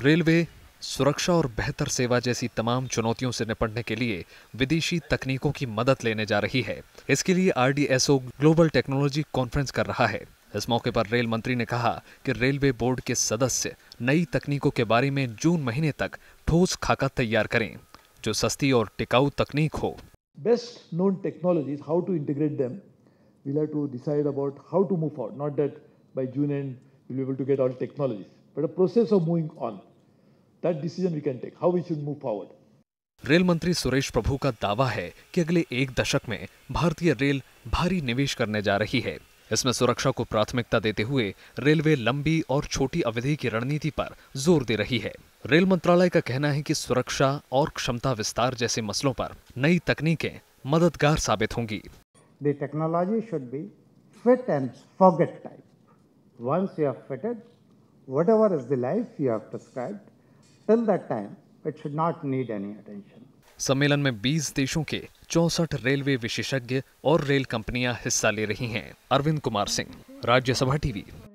Railway सुरक्षा और बेहतर सेवा जैसी तमाम चुनौतियों से निपटने के लिए विदेशी तकनीकों की मदद लेने जा रही है इसके लिए आर ग्लोबल टेक्नोलॉजी कॉन्फ्रेंस कर रहा है इस मौके पर रेल मंत्री ने कहा कि रेलवे बोर्ड के सदस्य नई तकनीकों के बारे में जून महीने तक ठोस खाका तैयार करें जो सस्ती और टिकाऊ तकनीक हो best known technologies how to integrate them we'll have to decide about how to move forward. Not that by June but a process of moving on. That decision we can take, how we should move forward. Rail मंत्री सुरेश प्रभु का दावा है कि अगले एक दशक में भारतीय रेल भारी निवेश करने जा रही है इसमें सुरक्षा को प्राथमिकता देते हुए रेलवे लंबी और छोटी अवधि की रणनीति पर जोर दे रही है रेल मंत्रालय का कहना है कि सुरक्षा और क्षमता विस्तार जैसे मसलों पर नई तकनीकें मददगार साबित होंगी technology should be fit and forget type once you are fitted whatever is the life you have prescribed, till that time, it should not need any attention. सम्मेलन में 20 देशों के 64 रेलवे विशेषज्ञ और रेल कंपनियां हिस्सा ले रही हैं अरविंद कुमार सिंह राज्यसभा टीवी